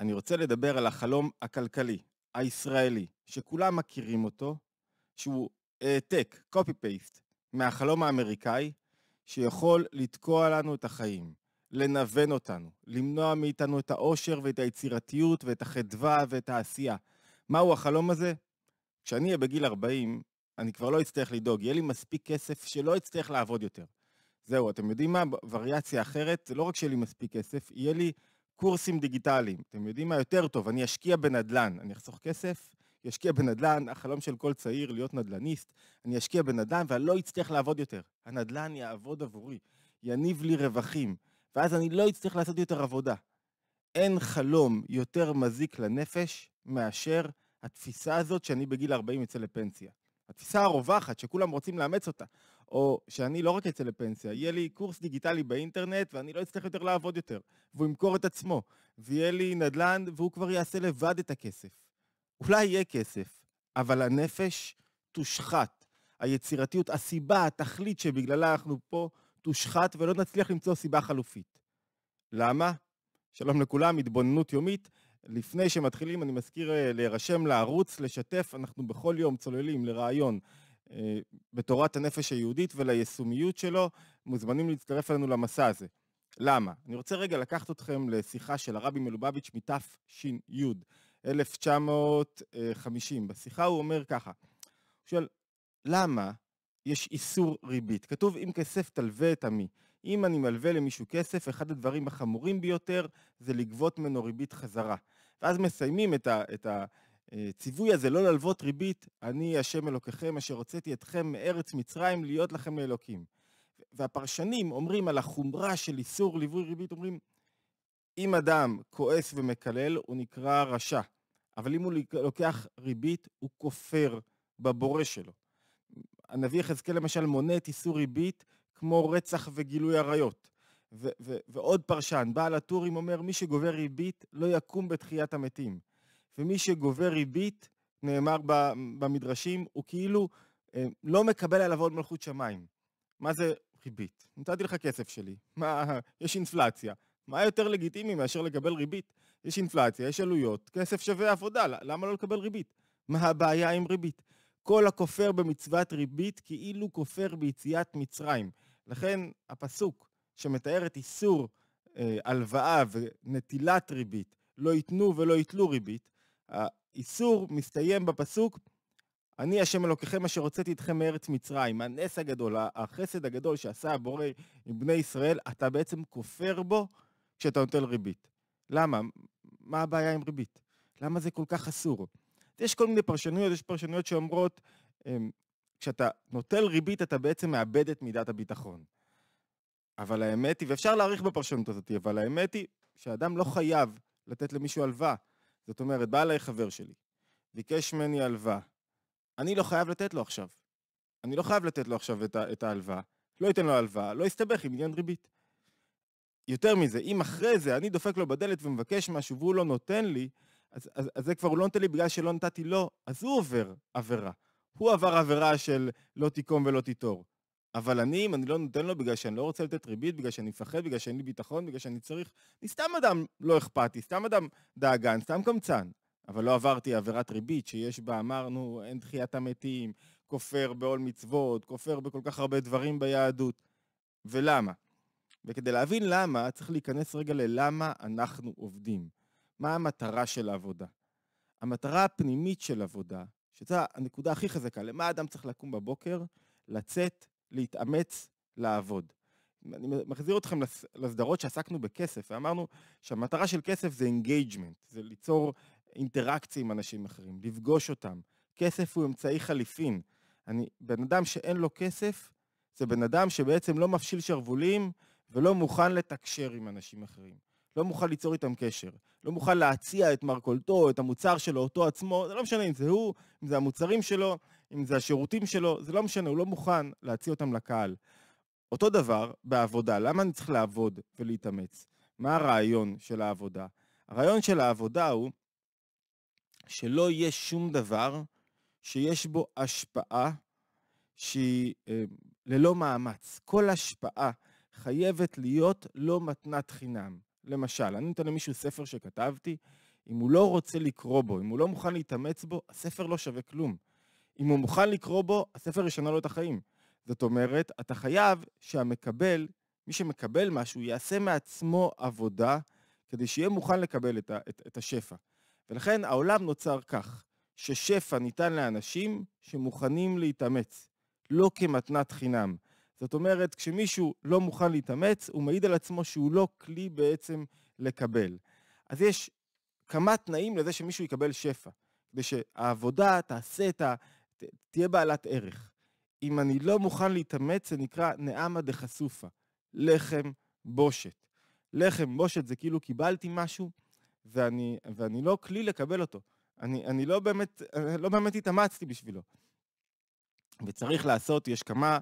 אני רוצה לדבר על החלום הכלכלי, הישראלי, שכולם מכירים אותו, שהוא העתק, אה, uh, copy-paste, מהחלום האמריקאי, שיכול לתקוע לנו את החיים, לנוון אותנו, למנוע מאיתנו את העושר ואת היצירתיות ואת החדווה ואת העשייה. מהו החלום הזה? כשאני אהיה בגיל 40, אני כבר לא אצטרך לדאוג, יהיה לי מספיק כסף שלא אצטרך לעבוד יותר. זהו, אתם יודעים מה? וריאציה אחרת, זה לא רק שיהיה לי מספיק כסף, יהיה לי קורסים דיגיטליים. אתם יודעים מה יותר טוב, אני אשקיע בנדל"ן, אני אחסוך כסף, אשקיע בנדל"ן, החלום של כל צעיר להיות נדל"ניסט, אני אשקיע בנדל"ן ואני לא אצטרך לעבוד יותר. הנדל"ן יעבוד עבורי, יניב לי רווחים, ואז אני לא אצטרך לעשות יותר עבודה. אין חלום יותר מזיק לנפש מאשר התפיסה הזאת שאני בגיל 40 אצא לפנסיה. התפיסה הרווחת שכולם רוצים לאמץ אותה. או שאני לא רק אצא לפנסיה, יהיה לי קורס דיגיטלי באינטרנט ואני לא אצטרך יותר לעבוד יותר, והוא ימכור את עצמו, ויהיה לי נדל"ן והוא כבר יעשה לבד את הכסף. אולי יהיה כסף, אבל הנפש תושחת. היצירתיות, הסיבה, התכלית שבגללה אנחנו פה, תושחת ולא נצליח למצוא סיבה חלופית. למה? שלום לכולם, התבוננות יומית. לפני שמתחילים, אני מזכיר אה, להירשם לערוץ, לשתף, אנחנו בכל יום צוללים לרעיון אה, בתורת הנפש היהודית וליישומיות שלו, מוזמנים להצטרף אלינו למסע הזה. למה? אני רוצה רגע לקחת אתכם לשיחה של הרבי מלובביץ' מתש"י, 1950. בשיחה הוא אומר ככה, הוא שואל, למה יש איסור ריבית? כתוב, אם כסף תלווה את עמי. אם אני מלווה למישהו כסף, אחד הדברים החמורים ביותר זה לגבות ממנו ריבית חזרה. ואז מסיימים את, ה, את, ה, הציווי אה, הזה לא ללוות ריבית, אני השם אלוקיכם אשר הוצאתי אתכם מארץ מצרים להיות לכם לאלוקים. והפרשנים אומרים על החומרה של איסור ליווי ריבית, אומרים, אם אדם כועס ומקלל, הוא נקרא רשע, אבל אם הוא לוקח ריבית, הוא כופר בבורא שלו. הנביא יחזקאל למשל מונה את איסור ריבית כמו רצח וגילוי עריות. ו- ו- ועוד פרשן, בעל הטורים אומר, מי שגובה ריבית לא יקום בתחיית המתים. ומי שגובה ריבית, נאמר במדרשים, הוא כאילו אה, לא מקבל עליו עוד מלכות שמיים. מה זה ריבית? נתתי לך כסף שלי, מה, יש אינפלציה. מה יותר לגיטימי מאשר לקבל ריבית? יש אינפלציה, יש עלויות, כסף שווה עבודה, למה לא לקבל ריבית? מה הבעיה עם ריבית? כל הכופר במצוות ריבית כאילו כופר ביציאת מצרים. לכן הפסוק שמתאר את איסור אה, הלוואה ונטילת ריבית, לא ייתנו ולא יתלו ריבית, האיסור מסתיים בפסוק, אני השם אלוקיכם אשר הוצאתי אתכם מארץ מצרים. הנס הגדול, החסד הגדול שעשה הבורא עם בני ישראל, אתה בעצם כופר בו כשאתה נוטל ריבית. למה? מה הבעיה עם ריבית? למה זה כל כך אסור? יש כל מיני פרשנויות, יש פרשנויות שאומרות, אמ, כשאתה נוטל ריבית אתה בעצם מאבד את מידת הביטחון. אבל האמת היא, ואפשר להעריך בפרשנות הזאת, אבל האמת היא שאדם לא חייב לתת למישהו הלוואה. זאת אומרת, בא אליי חבר שלי, ביקש ממני הלוואה. אני לא חייב לתת לו עכשיו. אני לא חייב לתת לו עכשיו את, את ההלוואה. לא אתן לו הלוואה, לא אסתבך עם עניין ריבית. יותר מזה, אם אחרי זה אני דופק לו בדלת ומבקש משהו והוא לא נותן לי, אז, אז, אז זה כבר הוא לא נותן לי בגלל שלא נתתי לו, אז הוא עובר עבירה. הוא עבר עבירה של לא תיקום ולא תיטור. אבל אני, אם אני לא נותן לו בגלל שאני לא רוצה לתת ריבית, בגלל שאני מפחד, בגלל שאין לי ביטחון, בגלל שאני צריך... אני סתם אדם לא אכפתי, סתם אדם דאגן, סתם קמצן. אבל לא עברתי עבירת ריבית שיש בה, אמרנו, אין תחיית המתים, כופר בעול מצוות, כופר בכל כך הרבה דברים ביהדות. ולמה? וכדי להבין למה, צריך להיכנס רגע ללמה אנחנו עובדים. מה המטרה של העבודה? המטרה הפנימית של עבודה, שזו הנקודה הכי חזקה, למה אדם צריך לקום בבוקר, לצאת להתאמץ לעבוד. אני מחזיר אתכם לסדרות שעסקנו בכסף, ואמרנו שהמטרה של כסף זה אינגייג'מנט, זה ליצור אינטראקציה עם אנשים אחרים, לפגוש אותם. כסף הוא אמצעי חליפין. אני, בן אדם שאין לו כסף, זה בן אדם שבעצם לא מפשיל שרוולים ולא מוכן לתקשר עם אנשים אחרים. לא מוכן ליצור איתם קשר. לא מוכן להציע את מרכולתו, את המוצר שלו, אותו עצמו, זה לא משנה אם זה הוא, אם זה המוצרים שלו. אם זה השירותים שלו, זה לא משנה, הוא לא מוכן להציע אותם לקהל. אותו דבר בעבודה, למה אני צריך לעבוד ולהתאמץ? מה הרעיון של העבודה? הרעיון של העבודה הוא שלא יהיה שום דבר שיש בו השפעה שהיא אה, ללא מאמץ. כל השפעה חייבת להיות לא מתנת חינם. למשל, אני נותן למישהו ספר שכתבתי, אם הוא לא רוצה לקרוא בו, אם הוא לא מוכן להתאמץ בו, הספר לא שווה כלום. אם הוא מוכן לקרוא בו, הספר ישנה לו את החיים. זאת אומרת, אתה חייב שהמקבל, מי שמקבל משהו, יעשה מעצמו עבודה כדי שיהיה מוכן לקבל את, את, את השפע. ולכן העולם נוצר כך, ששפע ניתן לאנשים שמוכנים להתאמץ, לא כמתנת חינם. זאת אומרת, כשמישהו לא מוכן להתאמץ, הוא מעיד על עצמו שהוא לא כלי בעצם לקבל. אז יש כמה תנאים לזה שמישהו יקבל שפע, כדי שהעבודה תעשה את, ה, תהיה בעלת ערך. אם אני לא מוכן להתאמץ, זה נקרא נעמה דחשופה, לחם בושת. לחם בושת זה כאילו קיבלתי משהו, ואני, ואני לא כלי לקבל אותו. אני, אני לא, באמת, לא באמת התאמצתי בשבילו. וצריך לעשות, יש כמה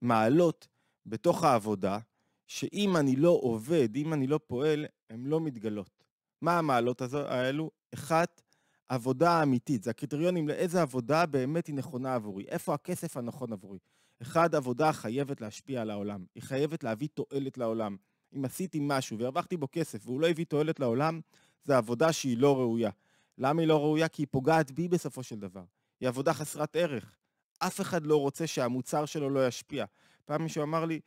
מעלות בתוך העבודה, שאם אני לא עובד, אם אני לא פועל, הן לא מתגלות. מה המעלות הזו, האלו? אחת, עבודה אמיתית, זה הקריטריונים לאיזה עבודה באמת היא נכונה עבורי, איפה הכסף הנכון עבורי. אחד, עבודה חייבת להשפיע על העולם, היא חייבת להביא תועלת לעולם. אם עשיתי משהו והרווחתי בו כסף והוא לא הביא תועלת לעולם, זו עבודה שהיא לא ראויה. למה היא לא ראויה? כי היא פוגעת בי בסופו של דבר. היא עבודה חסרת ערך. אף אחד לא רוצה שהמוצר שלו לא ישפיע. פעם מישהו אמר לי,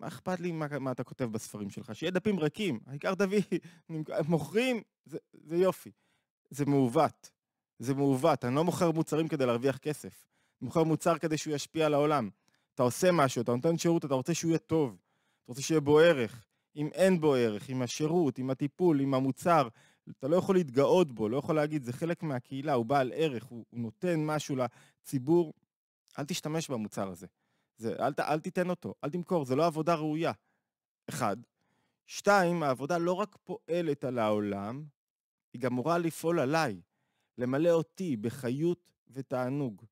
מה אכפת לי מה, מה אתה כותב בספרים שלך? שיהיה דפים ריקים, העיקר תביא, מוכרים, זה, זה יופי. זה מעוות. זה מעוות. אני לא מוכר מוצרים כדי להרוויח כסף. אני מוכר מוצר כדי שהוא ישפיע על העולם. אתה עושה משהו, אתה נותן שירות, אתה רוצה שהוא יהיה טוב. אתה רוצה שיהיה בו ערך. אם אין בו ערך, עם השירות, עם הטיפול, עם המוצר, אתה לא יכול להתגאות בו, לא יכול להגיד, זה חלק מהקהילה, הוא בעל ערך, הוא, הוא נותן משהו לציבור, אל תשתמש במוצר הזה. זה, אל, אל תיתן אותו, אל תמכור, זה לא עבודה ראויה. אחד. שתיים, העבודה לא רק פועלת על העולם, היא גם אמורה לפעול עליי, למלא אותי בחיות ותענוג.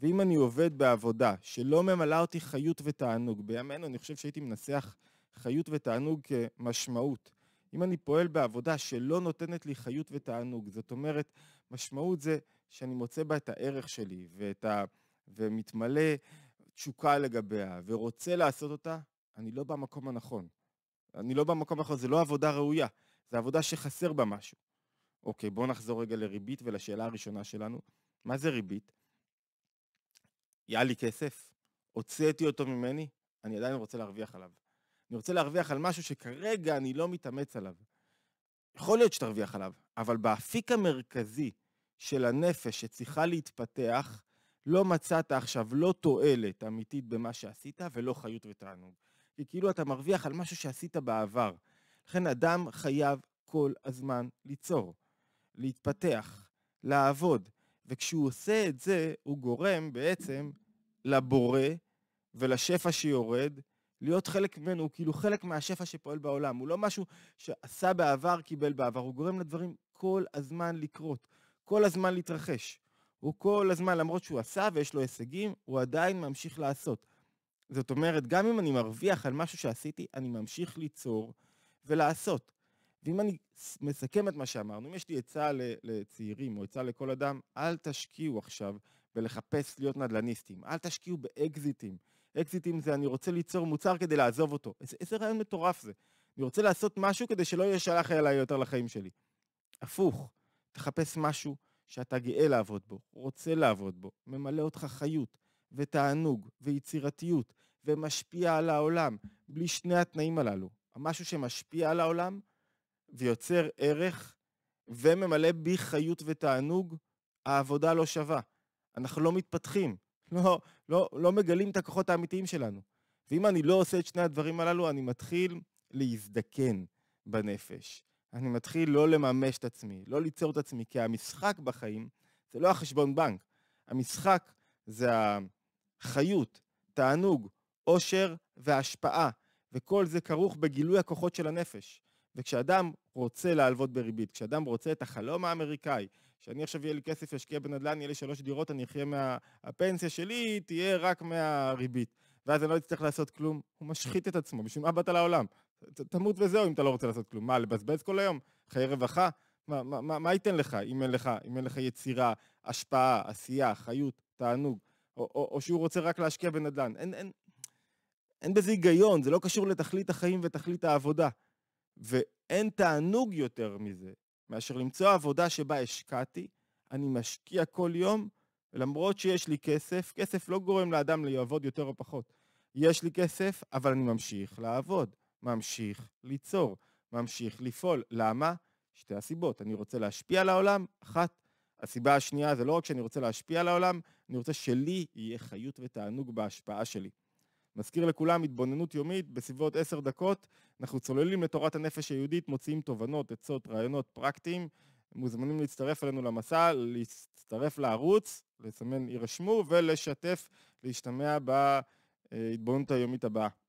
ואם אני עובד בעבודה שלא ממלאה אותי חיות ותענוג, בימינו אני חושב שהייתי מנסח חיות ותענוג כמשמעות. אם אני פועל בעבודה שלא נותנת לי חיות ותענוג, זאת אומרת, משמעות זה שאני מוצא בה את הערך שלי ואת ה... ומתמלא תשוקה לגביה ורוצה לעשות אותה, אני לא במקום הנכון. אני לא במקום הנכון, זה לא עבודה ראויה, זו עבודה שחסר בה משהו. אוקיי, בואו נחזור רגע לריבית ולשאלה הראשונה שלנו. מה זה ריבית? היה לי כסף, הוצאתי אותו ממני, אני עדיין רוצה להרוויח עליו. אני רוצה להרוויח על משהו שכרגע אני לא מתאמץ עליו. יכול להיות שתרוויח עליו, אבל באפיק המרכזי של הנפש שצריכה להתפתח, לא מצאת עכשיו לא תועלת אמיתית במה שעשית ולא חיות ותענוג. כי כאילו אתה מרוויח על משהו שעשית בעבר. לכן אדם חייב כל הזמן ליצור. להתפתח, לעבוד. וכשהוא עושה את זה, הוא גורם בעצם לבורא ולשפע שיורד, להיות חלק ממנו, הוא כאילו חלק מהשפע שפועל בעולם. הוא לא משהו שעשה בעבר, קיבל בעבר, הוא גורם לדברים כל הזמן לקרות, כל הזמן להתרחש. הוא כל הזמן, למרות שהוא עשה ויש לו הישגים, הוא עדיין ממשיך לעשות. זאת אומרת, גם אם אני מרוויח על משהו שעשיתי, אני ממשיך ליצור ולעשות. ואם אני מסכם את מה שאמרנו, אם יש לי עצה לצעירים או עצה לכל אדם, אל תשקיעו עכשיו בלחפש להיות נדל"ניסטים. אל תשקיעו באקזיטים. אקזיטים זה אני רוצה ליצור מוצר כדי לעזוב אותו. איזה, איזה רעיון מטורף זה. אני רוצה לעשות משהו כדי שלא יהיה שלח אליי יותר לחיים שלי. הפוך, תחפש משהו שאתה גאה לעבוד בו, רוצה לעבוד בו, ממלא אותך חיות ותענוג ויצירתיות ומשפיע על העולם. בלי שני התנאים הללו, משהו שמשפיע על העולם, ויוצר ערך וממלא בי חיות ותענוג, העבודה לא שווה. אנחנו לא מתפתחים, לא, לא, לא מגלים את הכוחות האמיתיים שלנו. ואם אני לא עושה את שני הדברים הללו, אני מתחיל להזדקן בנפש. אני מתחיל לא לממש את עצמי, לא ליצור את עצמי, כי המשחק בחיים זה לא החשבון בנק. המשחק זה החיות, תענוג, עושר והשפעה, וכל זה כרוך בגילוי הכוחות של הנפש. וכשאדם רוצה להלוות בריבית, כשאדם רוצה את החלום האמריקאי, שאני עכשיו יהיה לי כסף, אשקיע בנדל"ן, יהיה לי שלוש דירות, אני אחיה מהפנסיה מה... שלי תהיה רק מהריבית. ואז אני לא אצטרך לעשות כלום, הוא משחית את עצמו, בשביל מה באת לעולם? תמות וזהו אם אתה לא רוצה לעשות כלום. מה, לבזבז כל היום? חיי רווחה? מה, מה, מה, מה ייתן לך אם לך, אם אין לך יצירה, השפעה, עשייה, חיות, תענוג? או, או, או שהוא רוצה רק להשקיע בנדל"ן. אין, אין, אין בזה היגיון, זה לא קשור לתכלית החיים ותכלית העבודה. ואין תענוג יותר מזה מאשר למצוא עבודה שבה השקעתי, אני משקיע כל יום, למרות שיש לי כסף, כסף לא גורם לאדם לעבוד יותר או פחות. יש לי כסף, אבל אני ממשיך לעבוד, ממשיך ליצור, ממשיך לפעול. למה? שתי הסיבות. אני רוצה להשפיע על העולם, אחת. הסיבה השנייה זה לא רק שאני רוצה להשפיע על העולם, אני רוצה שלי יהיה חיות ותענוג בהשפעה שלי. מזכיר לכולם התבוננות יומית בסביבות עשר דקות. אנחנו צוללים לתורת הנפש היהודית, מוציאים תובנות, עצות, רעיונות פרקטיים. מוזמנים להצטרף אלינו למסע, להצטרף לערוץ, לסמן יירשמו ולשתף, להשתמע בהתבוננות היומית הבאה.